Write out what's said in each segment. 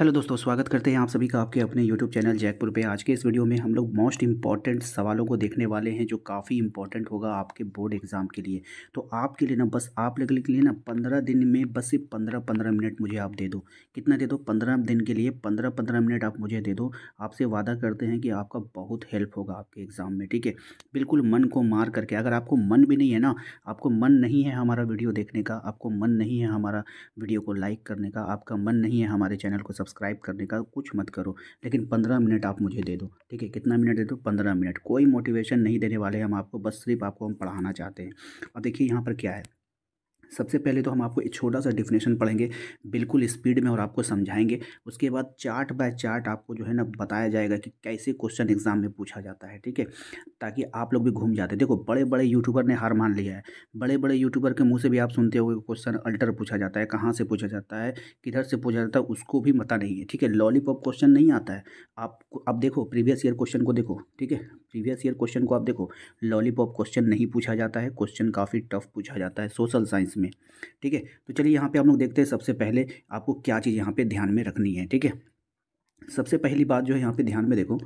hello दोस्तों स्वागत करते हैं आप सभी का आपके अपने यूट्यूब चैनल जैकपुर पे आज के इस वीडियो में हम लोग मोस्ट इंपॉर्टेंट सवालों को देखने वाले हैं जो काफ़ी इंपॉर्टेंट होगा आपके बोर्ड एग्ज़ाम के लिए तो आपके लिए ना बस आप लोग के लिए ना पंद्रह दिन में बस सिर्फ पंद्रह पंद्रह मिनट मुझे आप दे दो कितना दे दो पंद्रह दिन के लिए पंद्रह पंद्रह मिनट आप मुझे दे दो आपसे वादा करते हैं कि आपका बहुत हेल्प होगा आपके एग्ज़ाम में ठीक है बिल्कुल मन को मार करके अगर आपको मन भी नहीं है ना आपको मन नहीं है हमारा वीडियो देखने का आपको मन नहीं है हमारा वीडियो को लाइक करने का आपका मन नहीं है हमारे चैनल को सब सब्सक्राइब करने का कुछ मत करो लेकिन पंद्रह मिनट आप मुझे दे दो ठीक है कितना मिनट दे दो पंद्रह मिनट कोई मोटिवेशन नहीं देने वाले हम आपको बस सिर्फ आपको हम पढ़ाना चाहते हैं और देखिए यहाँ पर क्या है सबसे पहले तो हम आपको एक छोटा सा डिफिनेशन पढ़ेंगे बिल्कुल स्पीड में और आपको समझाएंगे उसके बाद चार्ट बाय चार्ट आपको जो है ना बताया जाएगा कि कैसे क्वेश्चन एग्जाम में पूछा जाता है ठीक है ताकि आप लोग भी घूम जाते देखो बड़े बड़े यूट्यूबर ने हार मान लिया है बड़े बड़े यूट्यूबर के मुँह से भी आप सुनते हो क्वेश्चन अल्टर पूछा जाता है कहाँ से पूछा जाता है किधर से पूछा जाता है उसको भी पता नहीं है ठीक है लॉलीपॉप क्वेश्चन नहीं आता है आप अब देखो प्रीवियस ईयर क्वेश्चन को देखो ठीक है प्रीवियस ईयर क्वेश्चन को आप देखो लॉलीपॉप क्वेश्चन नहीं पूछा जाता है क्वेश्चन काफ़ी टफ पूछा जाता है सोशल साइंस इसमें ठीक है तो चलिए यहाँ पे हम लोग देखते हैं सबसे पहले आपको क्या चीज़ यहाँ पे ध्यान में रखनी है ठीक है सबसे पहली बात जो है यहाँ पे ध्यान में देखो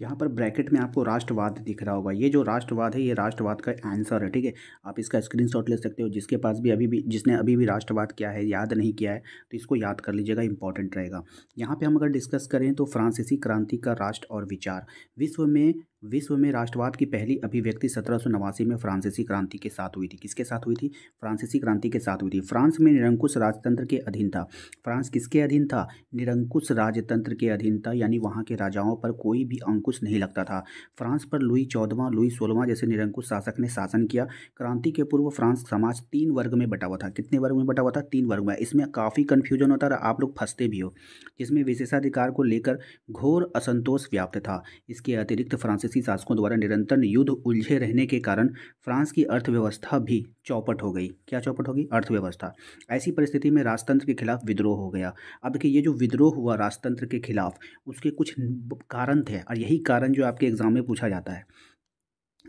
यहाँ पर ब्रैकेट में आपको राष्ट्रवाद दिख रहा होगा ये जो राष्ट्रवाद है ये राष्ट्रवाद का आंसर है ठीक है आप इसका स्क्रीनशॉट ले सकते हो जिसके पास भी अभी भी जिसने अभी भी राष्ट्रवाद किया है याद नहीं किया है तो इसको याद कर लीजिएगा इंपॉर्टेंट रहेगा यहाँ पे हम अगर डिस्कस करें तो फ्रांसीसी क्रांति का राष्ट्र और विचार विश्व में विश्व में राष्ट्रवाद की पहली अभिव्यक्ति सत्रह में फ्रांसीसी क्रांति के साथ हुई थी किसके साथ हुई थी फ्रांसीसी क्रांति के साथ हुई थी फ्रांस में निरंकुश राजतंत्र के अधीन था फ्रांस किसके अधीन था निरंकुश राजतंत्र के अधीन था यानी वहाँ के राजाओं पर कोई भी अंकुश नहीं लगता था फ्रांस पर लुई चौदवा लुई सोलवा जैसे निरंकुश शासक ने शासन किया क्रांति के पूर्व फ्रांस समाज तीन वर्ग में बटा हुआ था कितने वर्ग में बटा हुआ था तीन वर्ग में इसमें काफ़ी कन्फ्यूजन होता था आप लोग फंसते भी हो जिसमें विशेषाधिकार को लेकर घोर असंतोष व्याप्त था इसके अतिरिक्त फ्रांसिस कांग्रेसी शासकों द्वारा निरंतर युद्ध उलझे रहने के कारण फ्रांस की अर्थव्यवस्था भी चौपट हो गई क्या चौपट होगी अर्थव्यवस्था ऐसी परिस्थिति में राजतंत्र के खिलाफ विद्रोह हो गया अब कि ये जो विद्रोह हुआ राजतंत्र के खिलाफ उसके कुछ कारण थे और यही कारण जो आपके एग्जाम में पूछा जाता है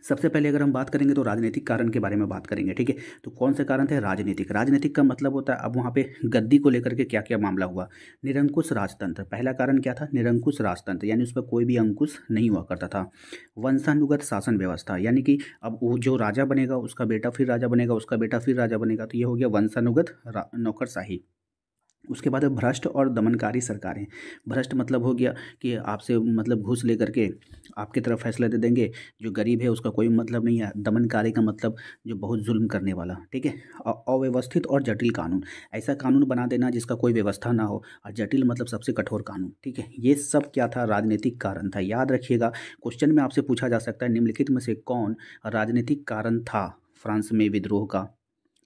सबसे पहले अगर हम बात करेंगे तो राजनीतिक कारण के बारे में बात करेंगे ठीक है तो कौन से कारण थे राजनीतिक राजनीतिक का मतलब होता है अब वहाँ पे गद्दी को लेकर के क्या क्या मामला हुआ निरंकुश राजतंत्र पहला कारण क्या था निरंकुश राजतंत्र यानी उस पर कोई भी अंकुश नहीं हुआ करता था वंशानुगत शासन व्यवस्था यानी कि अब वो जो राजा बनेगा उसका बेटा फिर राजा बनेगा उसका बेटा फिर राजा बनेगा तो ये हो गया वंशानुगत नौकरशाही उसके बाद भ्रष्ट और दमनकारी सरकारें भ्रष्ट मतलब हो गया कि आपसे मतलब घूस ले करके आपके तरफ फैसला दे देंगे जो गरीब है उसका कोई मतलब नहीं है दमनकारी का मतलब जो बहुत जुल्म करने वाला ठीक है अव्यवस्थित और जटिल कानून ऐसा कानून बना देना जिसका कोई व्यवस्था ना हो और जटिल मतलब सबसे कठोर कानून ठीक है ये सब क्या था राजनीतिक कारण था याद रखिएगा क्वेश्चन में आपसे पूछा जा सकता है निम्नलिखित में से कौन राजनीतिक कारण था फ्रांस में विद्रोह का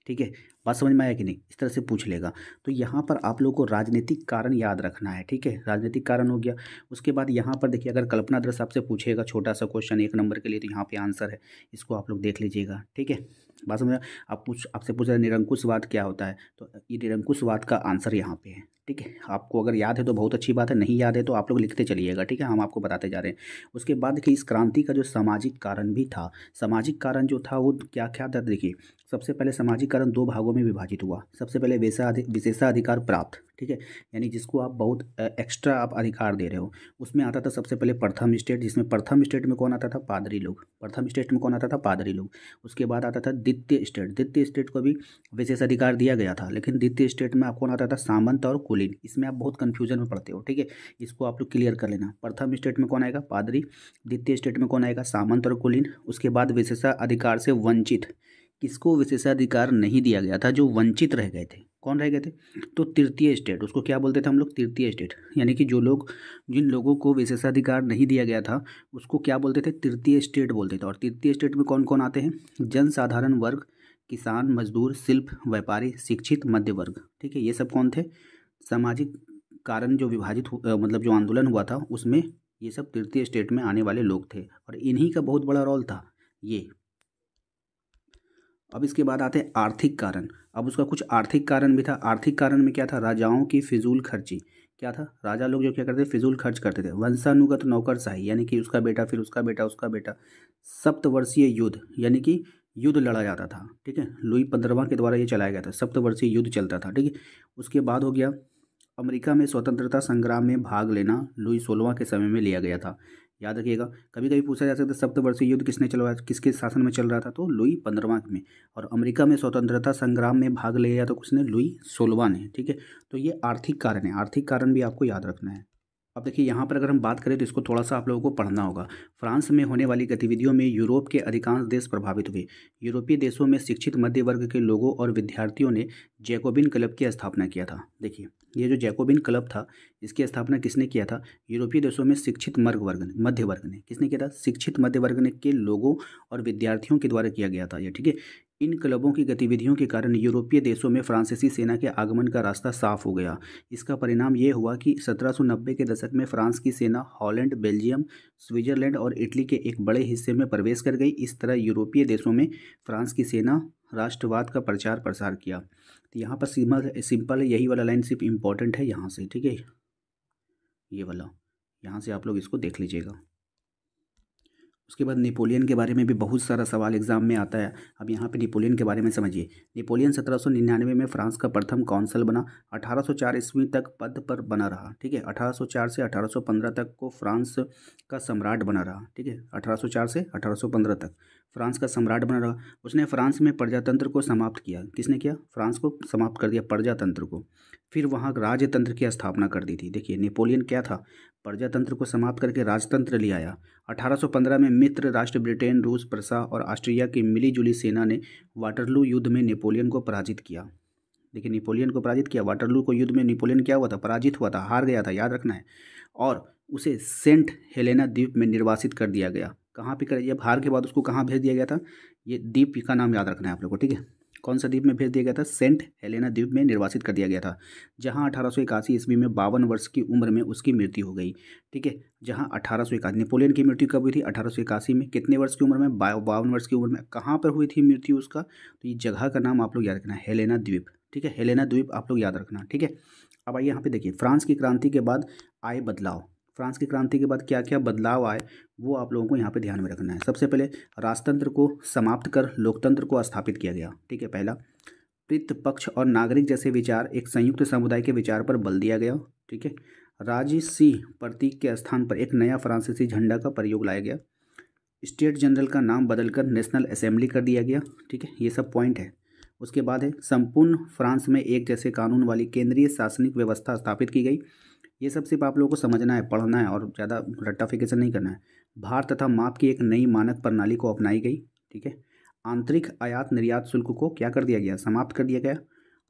ठीक है बात समझ में आया कि नहीं इस तरह से पूछ लेगा तो यहाँ पर आप लोग को राजनीतिक कारण याद रखना है ठीक है राजनीतिक कारण हो गया उसके बाद यहाँ पर देखिए अगर कल्पना दृश्य आपसे पूछेगा छोटा सा क्वेश्चन एक नंबर के लिए तो यहाँ पे आंसर है इसको आप लोग देख लीजिएगा ठीक है बात समझा आप पूछ आपसे पूछ रहे निरंकुशवाद क्या होता है तो ये निरंकुशवाद का आंसर यहाँ पे है ठीक है आपको अगर याद है तो बहुत अच्छी बात है नहीं याद है तो आप लोग लिखते चलिएगा ठीक है हम आपको बताते जा रहे हैं उसके बाद देखिए इस क्रांति का जो सामाजिक कारण भी था सामाजिक कारण जो था वो क्या क्या था देखिए सबसे पहले सामाजिक कारण दो भागों में विभाजित हुआ सबसे पहले विशेषाधिकार प्राप्त ठीक है यानी जिसको आप बहुत एक्स्ट्रा आप अधिकार दे रहे हो उसमें आता था सबसे पहले प्रथम स्टेट जिसमें प्रथम स्टेट में कौन आता था पादरी लोग प्रथम स्टेट में कौन आता था पादरी लोग उसके बाद आता था द्वितीय स्टेट द्वितीय स्टेट को भी विशेष अधिकार दिया गया था लेकिन द्वितीय स्टेट में आपको आता था सामंत और कुलीन इसमें आप बहुत कन्फ्यूजन में पड़ते हो ठीक है इसको आप लोग क्लियर कर लेना प्रथम स्टेट में कौन आएगा पादरी द्वितीय स्टेट में कौन आएगा सामंत और कुलीन उसके बाद विशेषाधिकार से वंचित किसको विशेषाधिकार नहीं दिया गया था जो वंचित रह गए थे कौन रह गए थे तो तृतीय स्टेट उसको क्या बोलते थे हम लोग तृतीय स्टेट यानी कि जो लोग जिन लोगों को विशेषाधिकार नहीं दिया गया था उसको क्या बोलते थे तृतीय स्टेट बोलते थे और तृतीय स्टेट में कौन कौन आते हैं जनसाधारण वर्ग किसान मजदूर शिल्प व्यापारी शिक्षित मध्य वर्ग ठीक है ये सब कौन थे सामाजिक कारण जो विभाजित मतलब जो आंदोलन हुआ था उसमें ये सब तृतीय स्टेट में आने वाले लोग थे और इन्हीं का बहुत बड़ा रोल था ये अब इसके बाद आते हैं आर्थिक कारण अब उसका कुछ आर्थिक कारण भी था आर्थिक कारण में क्या था राजाओं की फिजूल खर्ची क्या था राजा लोग जो क्या करते थे फिजूल खर्च करते थे वंशानुगत नौकरशाही यानी कि उसका बेटा फिर उसका बेटा उसका बेटा सप्तवर्षीय युद्ध यानी कि युद्ध लड़ा जाता था ठीक है लुई पंद्रवा के द्वारा ये चलाया गया था सप्तवर्षीय युद्ध चलता था ठीक है उसके बाद हो गया अमेरिका में स्वतंत्रता संग्राम में भाग लेना लुई सोलवा के समय में लिया गया था याद रखिएगा कभी कभी पूछा जा सकता है सप्तवर्षीय युद्ध किसने चलवाया किसके शासन में चल रहा था तो लुई पंद्रवा में और अमेरिका में स्वतंत्रता संग्राम में भाग लिया तो किसने लुई सोलवा ने ठीक है तो ये आर्थिक कारण है आर्थिक कारण भी आपको याद रखना है अब देखिए यहाँ पर अगर हम बात करें तो इसको थोड़ा सा आप लोगों को पढ़ना होगा फ्रांस में होने वाली गतिविधियों में यूरोप के अधिकांश देश प्रभावित हुए यूरोपीय देशों में शिक्षित मध्य वर्ग के लोगों और विद्यार्थियों ने जैकोबिन क्लब की स्थापना किया था देखिए ये जो जैकोबिन क्लब था इसकी स्थापना किसने किया था यूरोपीय देशों में शिक्षित वर्ग वर्ग ने मध्य वर्ग ने किसने किया था शिक्षित मध्य वर्ग ने के लोगों और विद्यार्थियों के द्वारा किया गया था ये ठीक है इन क्लबों की गतिविधियों के कारण यूरोपीय देशों में फ्रांसीसी सेना के आगमन का रास्ता साफ हो गया इसका परिणाम ये हुआ कि 1790 के दशक में फ्रांस की सेना हॉलैंड बेल्जियम स्विट्जरलैंड और इटली के एक बड़े हिस्से में प्रवेश कर गई इस तरह यूरोपीय देशों में फ्रांस की सेना राष्ट्रवाद का प्रचार प्रसार किया तो यहाँ पर सिंपल सिंपल यही वाला लाइन सिर्फ इम्पॉर्टेंट है यहाँ से ठीक है ये वाला यहाँ से आप लोग इसको देख लीजिएगा उसके बाद नेपोलियन के बारे में भी बहुत सारा सवाल एग्जाम में आता है अब यहाँ पे नेपोलियन के बारे में समझिए नेपोलियन 1799 में फ्रांस का प्रथम कौंसल बना 1804 ईस्वी तक पद पर बना रहा ठीक है 1804 से 1815 तक को फ्रांस का सम्राट बना रहा ठीक है 1804 से 1815 तक फ्रांस का सम्राट बना रहा उसने फ्रांस में प्रजातंत्र को समाप्त किया किसने किया फ्रांस को समाप्त कर दिया प्रजातंत्र को फिर वहाँ राजतंत्र की स्थापना कर दी थी देखिए नेपोलियन क्या था प्रजातंत्र को समाप्त करके राजतंत्र ले आया 1815 में मित्र राष्ट्र ब्रिटेन रूस प्रसा और ऑस्ट्रिया की मिलीजुली सेना ने वाटरलू युद्ध में नेपोलियन को पराजित किया देखिए नेपोलियन को पराजित किया वाटरलू को युद्ध में नेपोलियन क्या हुआ था पराजित हुआ था हार गया था याद रखना है और उसे सेंट हेलेना द्वीप में निर्वासित कर दिया गया कहाँ पे करें जब हार के बाद उसको कहाँ भेज दिया गया था ये द्वीप का नाम याद रखना है आप लोग को ठीक है कौन सा द्वीप में भेज दिया गया था सेंट हेलेना द्वीप में निर्वासित कर दिया गया था जहाँ अठारह सौ इक्यासी ईस्वी में बावन वर्ष की उम्र में उसकी मृत्यु हो गई ठीक है जहाँ अठारह सौ इक्यासी नेपोलियन की मृत्यु कब हुई थी अठारह सौ इक्यासी में कितने वर्ष की उम्र में बावन वर्ष की उम्र में कहाँ पर हुई थी मृत्यु उसका तो ये जगह का नाम आप लोग याद रखना है हेलेना द्वीप ठीक है हेलेना द्वीप आप लोग याद रखना ठीक है अब आइए यहाँ पे देखिए फ्रांस की क्रांति के बाद आए बदलाव फ्रांस की क्रांति के बाद क्या क्या बदलाव आए वो आप लोगों को यहाँ पे ध्यान में रखना है सबसे पहले राजतंत्र को समाप्त कर लोकतंत्र को स्थापित किया गया ठीक है पहला पित पक्ष और नागरिक जैसे विचार एक संयुक्त समुदाय के विचार पर बल दिया गया ठीक है राजसी सिंह प्रतीक के स्थान पर एक नया फ्रांसीसी झंडा का प्रयोग लाया गया स्टेट जनरल का नाम बदलकर नेशनल असेंबली कर दिया गया ठीक है ये सब पॉइंट है उसके बाद है संपूर्ण फ्रांस में एक जैसे कानून वाली केंद्रीय शासनिक व्यवस्था स्थापित की गई ये सब सिर्फ आप लोगों को समझना है पढ़ना है और ज़्यादा फिकेशन नहीं करना है भार तथा माप की एक नई मानक प्रणाली को अपनाई गई ठीक है आंतरिक आयात निर्यात शुल्क को क्या कर दिया गया समाप्त कर दिया गया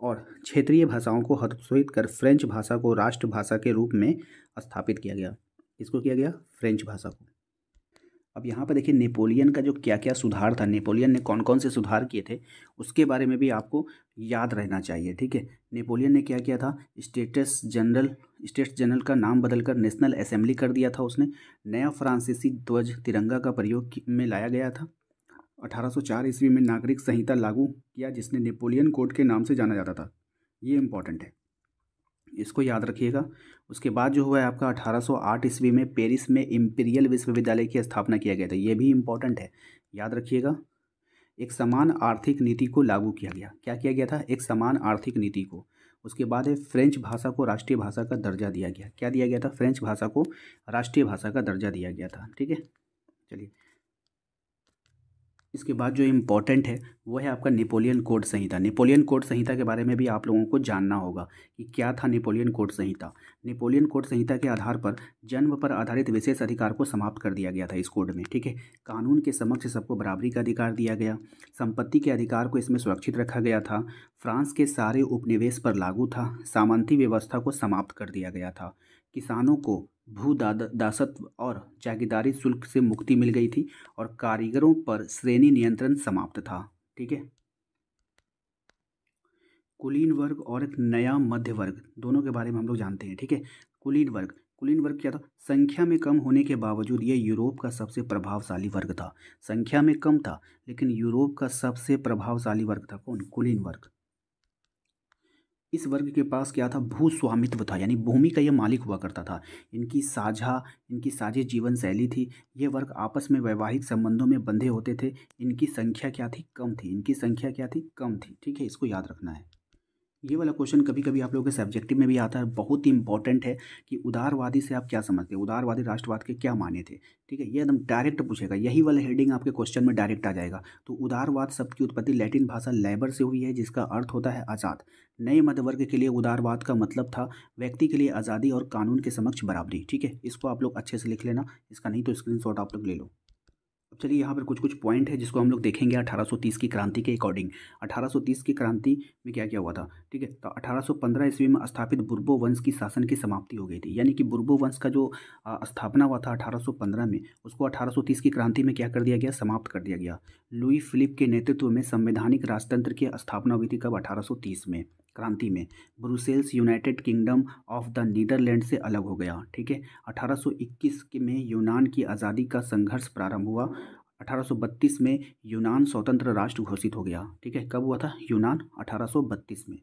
और क्षेत्रीय भाषाओं को हतोत्साहित कर फ्रेंच भाषा को राष्ट्रभाषा के रूप में स्थापित किया गया इसको किया गया फ्रेंच भाषा को अब यहाँ पर देखिए नेपोलियन का जो क्या क्या सुधार था नेपोलियन ने कौन कौन से सुधार किए थे उसके बारे में भी आपको याद रहना चाहिए ठीक है नेपोलियन ने क्या किया था स्टेटस जनरल स्टेट्स जनरल का नाम बदलकर नेशनल असेंबली कर दिया था उसने नया फ्रांसीसी ध्वज तिरंगा का प्रयोग में लाया गया था 1804 ईस्वी में नागरिक संहिता लागू किया जिसने नेपोलियन कोड के नाम से जाना जाता था ये इम्पॉर्टेंट है इसको याद रखिएगा उसके बाद जो हुआ है आपका 1808 ईस्वी में पेरिस में इम्पीरियल विश्वविद्यालय की स्थापना किया गया था ये भी इम्पोर्टेंट है याद रखिएगा एक समान आर्थिक नीति को लागू किया गया क्या किया गया था एक समान आर्थिक नीति को उसके बाद है फ्रेंच भाषा को राष्ट्रीय भाषा का दर्जा दिया गया क्या दिया गया था फ्रेंच भाषा को राष्ट्रीय भाषा का दर्जा दिया गया था ठीक है चलिए इसके बाद जो इम्पोर्टेंट है वो है आपका नेपोलियन कोड संहिता नेपोलियन कोड संहिता के बारे में भी आप लोगों को जानना होगा कि क्या था नेपोलियन कोड संहिता नेपोलियन कोड संहिता के आधार पर जन्म पर आधारित विशेष अधिकार को समाप्त कर दिया गया था इस कोड में ठीक है कानून के समक्ष सबको बराबरी का अधिकार दिया गया संपत्ति के अधिकार को इसमें सुरक्षित रखा गया था फ्रांस के सारे उपनिवेश पर लागू था सामंती व्यवस्था को समाप्त कर दिया गया था किसानों को भू दासत्व और जागीदारी शुल्क से मुक्ति मिल गई थी और कारीगरों पर श्रेणी नियंत्रण समाप्त था ठीक है कुलीन वर्ग और एक नया मध्य वर्ग दोनों के बारे में हम लोग जानते हैं ठीक है कुलीन वर्ग कुलीन वर्ग क्या था संख्या में कम होने के बावजूद यह यूरोप का सबसे प्रभावशाली वर्ग था संख्या में कम था लेकिन यूरोप का सबसे प्रभावशाली वर्ग था कौन कुलीन वर्ग इस वर्ग के पास क्या था भू स्वामित्व था यानी भूमि का यह मालिक हुआ करता था इनकी साझा इनकी साझी जीवन शैली थी ये वर्ग आपस में वैवाहिक संबंधों में बंधे होते थे इनकी संख्या क्या थी कम थी इनकी संख्या क्या थी कम थी ठीक है इसको याद रखना है ये वाला क्वेश्चन कभी कभी आप लोगों के सब्जेक्टिव में भी आता है बहुत ही इंपॉर्टेंट है कि उदारवादी से आप क्या समझते हैं उदारवादी राष्ट्रवाद के क्या माने थे ठीक है ये एकदम डायरेक्ट पूछेगा यही वाला हेडिंग आपके क्वेश्चन में डायरेक्ट आ जाएगा तो उदारवाद शब्द की उत्पत्ति लैटिन भाषा लेबर से हुई है जिसका अर्थ होता है आज़ाद नए मध्यवर्ग के लिए उदारवाद का मतलब था व्यक्ति के लिए आज़ादी और कानून के समक्ष बराबरी ठीक है इसको आप लोग अच्छे से लिख लेना इसका नहीं तो स्क्रीन आप लोग ले लो अब चलिए यहाँ पर कुछ कुछ पॉइंट है जिसको हम लोग देखेंगे 1830 की क्रांति के अकॉर्डिंग 1830 की क्रांति में क्या क्या हुआ था ठीक है तो 1815 ईस्वी में स्थापित बुर्बो वंश की शासन की समाप्ति हो गई थी यानी कि बुर्बो वंश का जो स्थापना हुआ था 1815 में उसको 1830 की क्रांति में क्या कर दिया गया समाप्त कर दिया गया लुई फिलिप के नेतृत्व में संवैधानिक राजतंत्र की स्थापना हुई थी कब अठारह में क्रांति में Brussels United Kingdom of the Netherlands से अलग हो गया ठीक है 1821 में यूनान की आज़ादी का संघर्ष प्रारंभ हुआ 1832 में यूनान स्वतंत्र राष्ट्र घोषित हो गया ठीक है कब हुआ था यूनान 1832 में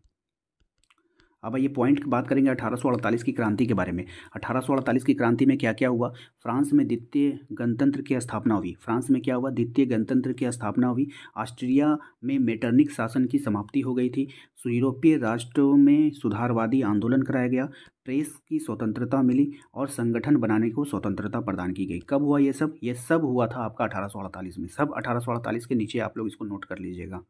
अब ये पॉइंट की बात करेंगे 1848 की क्रांति के बारे में 1848 की क्रांति में क्या क्या हुआ फ्रांस में द्वितीय गणतंत्र की स्थापना हुई फ्रांस में क्या हुआ द्वितीय गणतंत्र की स्थापना हुई ऑस्ट्रिया में मेटर्निक शासन की समाप्ति हो गई थी यूरोपीय राष्ट्रों में सुधारवादी आंदोलन कराया गया प्रेस की स्वतंत्रता मिली और संगठन बनाने को स्वतंत्रता प्रदान की गई कब हुआ ये सब ये सब हुआ था आपका अठारह में सब अठारह के नीचे आप लोग इसको नोट कर लीजिएगा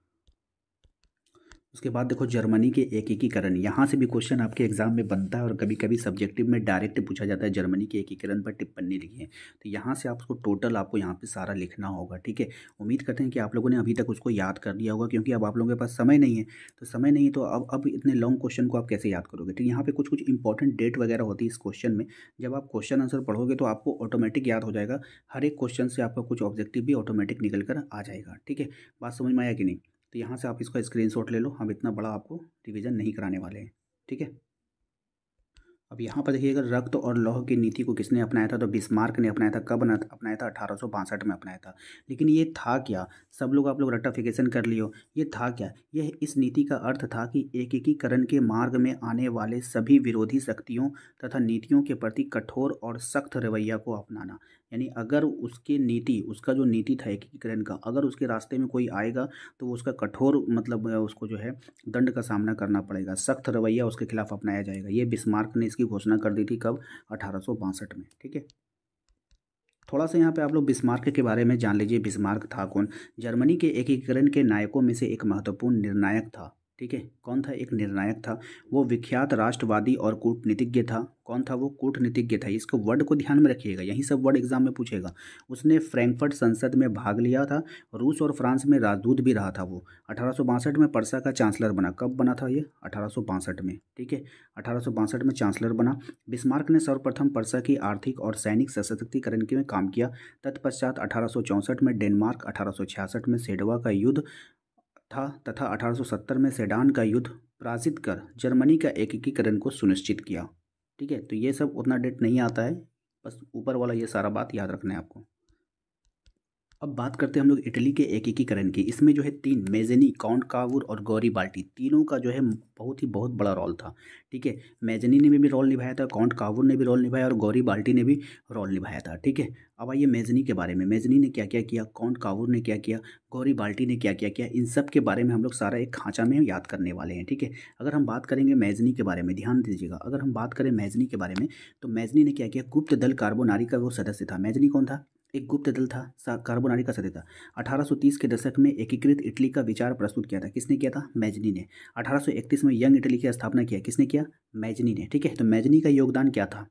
उसके बाद देखो जर्मनी के एकीकरण यहाँ से भी क्वेश्चन आपके एग्जाम में बनता है और कभी कभी सब्जेक्टिव में डायरेक्ट पूछा जाता है जर्मनी के एकीकरण पर टिप्पणी लिखी है तो यहाँ से आपको टोटल आपको यहाँ पे सारा लिखना होगा ठीक है उम्मीद करते हैं कि आप लोगों ने अभी तक उसको याद कर लिया होगा क्योंकि अब आप लोगों के पास समय नहीं है तो समय नहीं तो अब अब इतने लॉन्ग क्वेश्चन को आप कैसे याद करोगे ठीक तो यहाँ पर कुछ कुछ इंपॉर्टेंट डेट वगैरह होती है इस क्वेश्चन में जब आप क्वेश्चन आंसर पढ़ोगे तो आपको ऑटोमेटिक याद हो जाएगा हर एक क्वेश्चन से आपका कुछ ऑब्जेक्टिव भी ऑटोमेटिक निकल कर आ जाएगा ठीक है बात समझ में आया कि नहीं तो यहाँ से आप इसका स्क्रीनशॉट ले लो हम इतना बड़ा आपको रिवीजन नहीं कराने वाले हैं ठीक है अब यहाँ पर देखिएगा रक्त और लौह की नीति को किसने अपनाया था तो बिस्मार्क ने अपनाया था कब अपनाया था अठारह में अपनाया था लेकिन ये था क्या सब लोग आप लोग रट्टाफिकेशन कर लियो ये था क्या यह इस नीति का अर्थ था कि एकीकरण के मार्ग में आने वाले सभी विरोधी शक्तियों तथा नीतियों के प्रति कठोर और सख्त रवैया को अपनाना यानी अगर उसके नीति उसका जो नीति था एकीकरण का अगर उसके रास्ते में कोई आएगा तो वो उसका कठोर मतलब उसको जो है दंड का सामना करना पड़ेगा सख्त रवैया उसके खिलाफ अपनाया जाएगा ये बिस्मार्क ने इसकी घोषणा कर दी थी कब अठारह में ठीक है थोड़ा सा यहाँ पे आप लोग बिस्मार्क के बारे में जान लीजिए बिस्मार्क था कौन जर्मनी के एकीकरण के नायकों में से एक महत्वपूर्ण निर्णायक था ठीक है कौन था एक निर्णायक था वो विख्यात राष्ट्रवादी और कूटनीतिज्ञ था कौन था वो कूटनीतिज्ञ था इसको वर्ड को ध्यान में रखिएगा यहीं सब वर्ड एग्जाम में पूछेगा उसने फ्रैंकफर्ट संसद में भाग लिया था रूस और फ्रांस में राजदूत भी रहा था वो अठारह में परसा का चांसलर बना कब बना था ये अठारह में ठीक है अठारह में चांसलर बना बिस्मार्क ने सर्वप्रथम परसा की आर्थिक और सैनिक सशक्तिकरण के में काम किया तत्पश्चात अठारह में डेनमार्क अठारह में सेडवा का युद्ध था तथा 1870 में सेडान का युद्ध पराजित कर जर्मनी का एकीकरण को सुनिश्चित किया ठीक है तो ये सब उतना डेट नहीं आता है बस ऊपर वाला ये सारा बात याद रखना है आपको अब बात करते हैं हम लोग इटली के एकीकरण की इसमें जो है तीन मेजनी काउंट कावूर और गौरी बाल्टी तीनों का जो है बहुत ही बहुत बड़ा रोल था ठीक है मेजनी ने भी, रोल निभाया था काउंट कावूर ने भी रोल निभाया और गौरी बाल्टी ने भी रोल निभाया था ठीक है अब आइए मेजनी के बारे में मेजनी ने क्या क्या किया काउंट कावूर ने क्या किया गौरी बाल्टी ने क्या क्या किया इन सब के बारे में हम लोग सारा एक खांचा में याद करने वाले हैं ठीक है अगर हम बात करेंगे मैजनी के बारे में ध्यान दीजिएगा अगर हम बात करें मैजनी के बारे में तो मैजनी ने क्या किया गुप्त दल कार्बोनारी का वो सदस्य था मैजनी कौन था एक गुप्त दल था कार्बोनारी का सदस्य था 1830 के दशक में एकीकृत इटली का विचार प्रस्तुत किया था किसने किया था मैजनी ने 1831 में यंग इटली की स्थापना किया किसने किया मैजनी ने ठीक है तो मैजनी का योगदान क्या था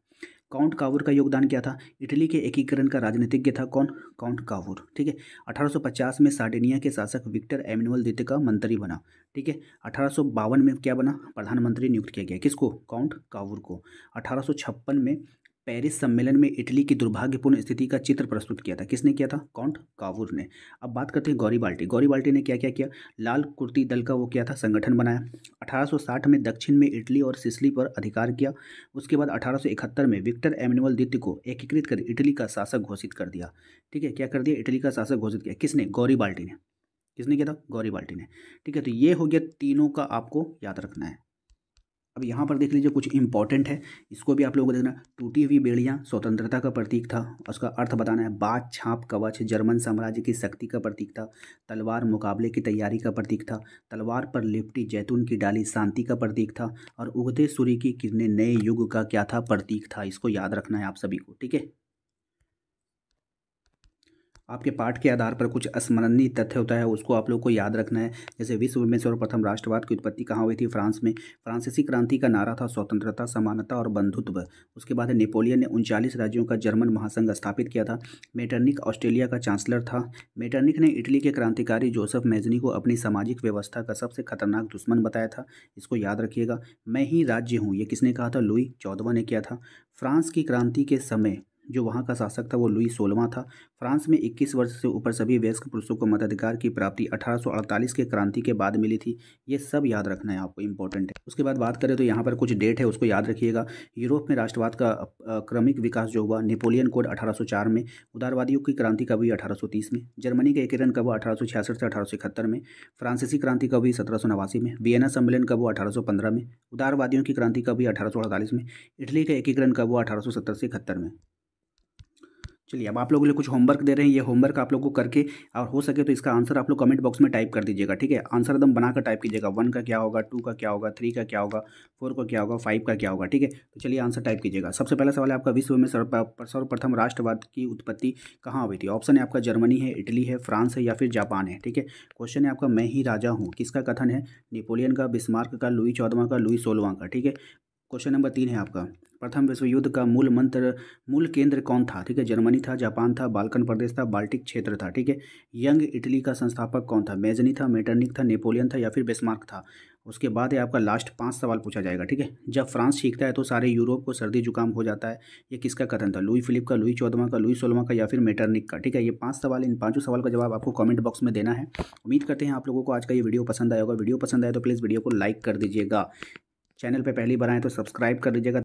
काउंट कावुर का योगदान क्या था इटली के एकीकरण का राजनीतिज्ञ था कौन काउंट कावुर ठीक है 1850 में सार्डिनिया के शासक विक्टर एमिनुअल द्वितीय का मंत्री बना ठीक है अठारह में क्या बना प्रधानमंत्री नियुक्त किया गया किसको काउंट कावुर को अठारह में पेरिस सम्मेलन में इटली की दुर्भाग्यपूर्ण स्थिति का चित्र प्रस्तुत किया था किसने किया था कॉन्ट कावूर ने अब बात करते हैं गौरी बाल्टी गौरी बाल्टी ने क्या क्या किया लाल कुर्ती दल का वो किया था संगठन बनाया 1860 में दक्षिण में इटली और सिसली पर अधिकार किया उसके बाद 1871 में विक्टर एमनुअल द्वितीय को एकीकृत कर इटली का शासक घोषित कर दिया ठीक है क्या कर दिया इटली का शासक घोषित किया किसने गौरी बाल्टी ने किसने किया था गौरी बाल्टी ने ठीक है तो ये हो गया तीनों का आपको याद रखना है अब यहाँ पर देख लीजिए कुछ इंपॉर्टेंट है इसको भी आप लोगों को देखना टूटी हुई बेड़ियाँ स्वतंत्रता का प्रतीक था उसका अर्थ बताना है बात छाप कवच जर्मन साम्राज्य की शक्ति का प्रतीक था तलवार मुकाबले की तैयारी का प्रतीक था तलवार पर लिपटी जैतून की डाली शांति का प्रतीक था और उगते सूर्य की किरणें नए युग का क्या था प्रतीक था इसको याद रखना है आप सभी को ठीक है आपके पाठ के आधार पर कुछ स्मरणीय तथ्य होता है उसको आप लोग को याद रखना है जैसे विश्व में सर्वप्रथम राष्ट्रवाद की उत्पत्ति कहाँ हुई थी फ्रांस में फ्रांसीसी क्रांति का नारा था स्वतंत्रता समानता और बंधुत्व उसके बाद नेपोलियन ने उनचालीस राज्यों का जर्मन महासंघ स्थापित किया था मेटर्निक ऑस्ट्रेलिया का चांसलर था मेटर्निक ने इटली के क्रांतिकारी जोसेफ मेजनी को अपनी सामाजिक व्यवस्था का सबसे खतरनाक दुश्मन बताया था इसको याद रखिएगा मैं ही राज्य हूँ ये किसने कहा था लुई चौदवा ने किया था फ्रांस की क्रांति के समय जो वहाँ का शासक था वो लुई सोलवा था फ्रांस में 21 वर्ष से ऊपर सभी वयस्क पुरुषों को मताधिकार की प्राप्ति 1848 के क्रांति के बाद मिली थी ये सब याद रखना है आपको इंपॉर्टेंट है उसके बाद बात करें तो यहाँ पर कुछ डेट है उसको याद रखिएगा यूरोप में राष्ट्रवाद का क्रमिक विकास जो हुआ नेपोलियन कोड अठारह में उदारवादियों की क्रांति का भी 1830 में जर्मनी का एकीकरण कब अठारह से अठारह में फ्रांसीसी क्रांति कब हुई सत्रह में वियना सम्मेलन कब वो अठारह में उदारवादियों की क्रांति कब हुई अठारह में इटली का एकीकरण कब हुआ अठारह से इकहत्तर में चलिए अब आप लोगों के लिए कुछ होमवर्क दे रहे हैं ये होमवर्क आप लोग को करके और हो सके तो इसका आंसर आप लोग कमेंट बॉक्स में टाइप कर दीजिएगा ठीक है आंसर एकदम बनाकर टाइप कीजिएगा वन का क्या होगा टू का क्या होगा थ्री का क्या होगा फोर का क्या होगा फाइव का क्या होगा ठीक है तो चलिए आंसर टाइप कीजिएगा सबसे पहला सवाल है आपका विश्व में सर्वप्रथम राष्ट्रवाद की उत्पत्ति कहाँ हुई थी ऑप्शन है आपका जर्मनी है इटली है फ्रांस है या फिर जापान है ठीक है क्वेश्चन है आपका मैं ही राजा हूँ किसका कथन है नेपोलियन का बिस्मार्क का लुई चौदवा का लुई सोलवा का ठीक है क्वेश्चन नंबर तीन है आपका प्रथम विश्व युद्ध का मूल मंत्र मूल केंद्र कौन था ठीक है जर्मनी था जापान था बाल्कन प्रदेश था बाल्टिक क्षेत्र था ठीक है यंग इटली का संस्थापक कौन था मेजनी था मेटर्निक था नेपोलियन था या फिर बेस्मार्क था उसके बाद ये आपका लास्ट पांच सवाल पूछा जाएगा ठीक है जब फ्रांस छीखता है तो सारे यूरोप को सर्दी जुकाम हो जाता है ये किसका कथन था लुई फिलिप का लुई चौदमा का लुई सोलवा का या फिर मेटरनिक का ठीक है ये पांच सवाल इन पांचों सवाल का जवाब आपको कमेंट बॉक्स में देना है उम्मीद करते हैं आप लोगों को आज का ये वीडियो पसंद आएगा वीडियो पसंद आए तो प्लीज़ वीडियो को लाइक कर दीजिएगा चैनल पर पहली बार आए तो सब्सक्राइब कर दीजिएगा